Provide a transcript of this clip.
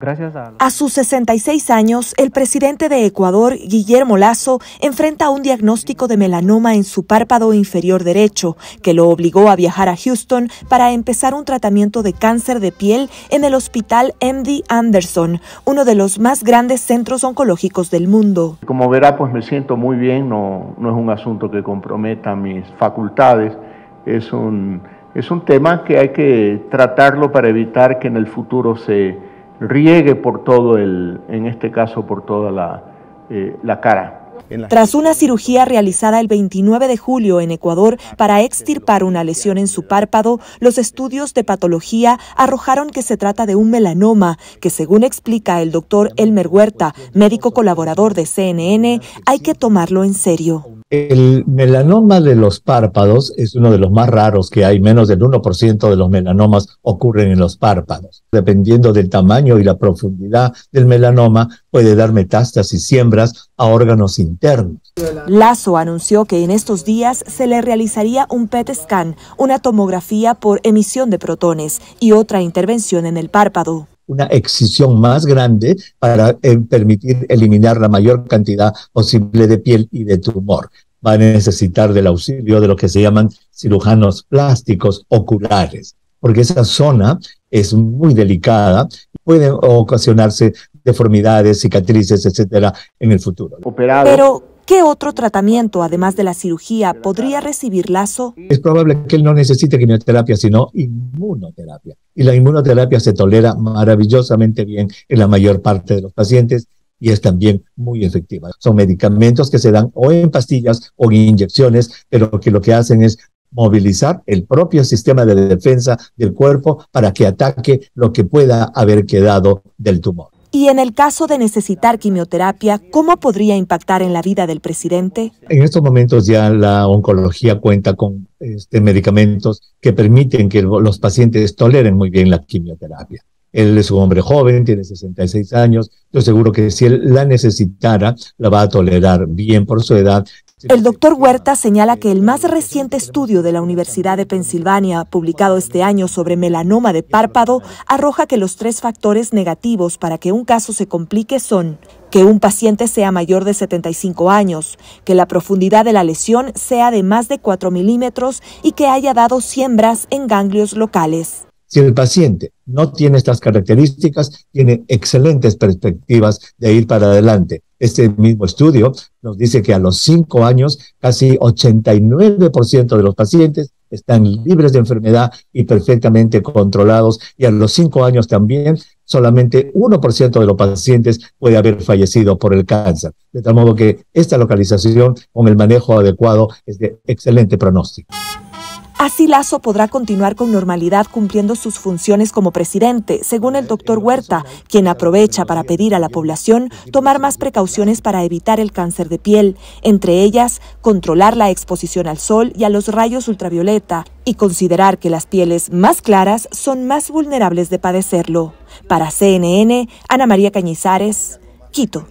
Gracias a... sus 66 años, el presidente de Ecuador, Guillermo Lazo, enfrenta un diagnóstico de melanoma en su párpado inferior derecho, que lo obligó a viajar a Houston para empezar un tratamiento de cáncer de piel en el hospital MD Anderson, uno de los más grandes centros oncológicos del mundo. Como verá, pues me siento muy bien, no, no es un asunto que comprometa mis facultades, es un, es un tema que hay que tratarlo para evitar que en el futuro se riegue por todo el, en este caso por toda la, eh, cara. Tras una cirugía realizada el 29 de julio en Ecuador para extirpar una lesión en su párpado, los estudios de patología arrojaron que se trata de un melanoma, que según explica el doctor Elmer Huerta, médico colaborador de CNN, hay que tomarlo en serio. El melanoma de los párpados es uno de los más raros que hay, menos del 1% de los melanomas ocurren en los párpados. Dependiendo del tamaño y la profundidad del melanoma, puede dar metástasis, y siembras a órganos internos. Lazo anunció que en estos días se le realizaría un PET scan, una tomografía por emisión de protones y otra intervención en el párpado una excisión más grande para eh, permitir eliminar la mayor cantidad posible de piel y de tumor. Va a necesitar del auxilio de lo que se llaman cirujanos plásticos oculares, porque esa zona es muy delicada, puede ocasionarse deformidades, cicatrices, etcétera, en el futuro. Pero ¿Qué otro tratamiento, además de la cirugía, podría recibir Lazo? Es probable que él no necesite quimioterapia, sino inmunoterapia. Y la inmunoterapia se tolera maravillosamente bien en la mayor parte de los pacientes y es también muy efectiva. Son medicamentos que se dan o en pastillas o en inyecciones, pero que lo que hacen es movilizar el propio sistema de defensa del cuerpo para que ataque lo que pueda haber quedado del tumor. Y en el caso de necesitar quimioterapia, ¿cómo podría impactar en la vida del presidente? En estos momentos ya la oncología cuenta con este, medicamentos que permiten que los pacientes toleren muy bien la quimioterapia. Él es un hombre joven, tiene 66 años. Yo seguro que si él la necesitara, la va a tolerar bien por su edad. El doctor Huerta señala que el más reciente estudio de la Universidad de Pensilvania, publicado este año sobre melanoma de párpado, arroja que los tres factores negativos para que un caso se complique son que un paciente sea mayor de 75 años, que la profundidad de la lesión sea de más de 4 milímetros y que haya dado siembras en ganglios locales. Si el paciente no tiene estas características, tiene excelentes perspectivas de ir para adelante. Este mismo estudio nos dice que a los cinco años, casi 89% de los pacientes están libres de enfermedad y perfectamente controlados. Y a los cinco años también, solamente 1% de los pacientes puede haber fallecido por el cáncer. De tal modo que esta localización, con el manejo adecuado, es de excelente pronóstico. Así Lazo podrá continuar con normalidad cumpliendo sus funciones como presidente, según el doctor Huerta, quien aprovecha para pedir a la población tomar más precauciones para evitar el cáncer de piel, entre ellas controlar la exposición al sol y a los rayos ultravioleta y considerar que las pieles más claras son más vulnerables de padecerlo. Para CNN, Ana María Cañizares, Quito.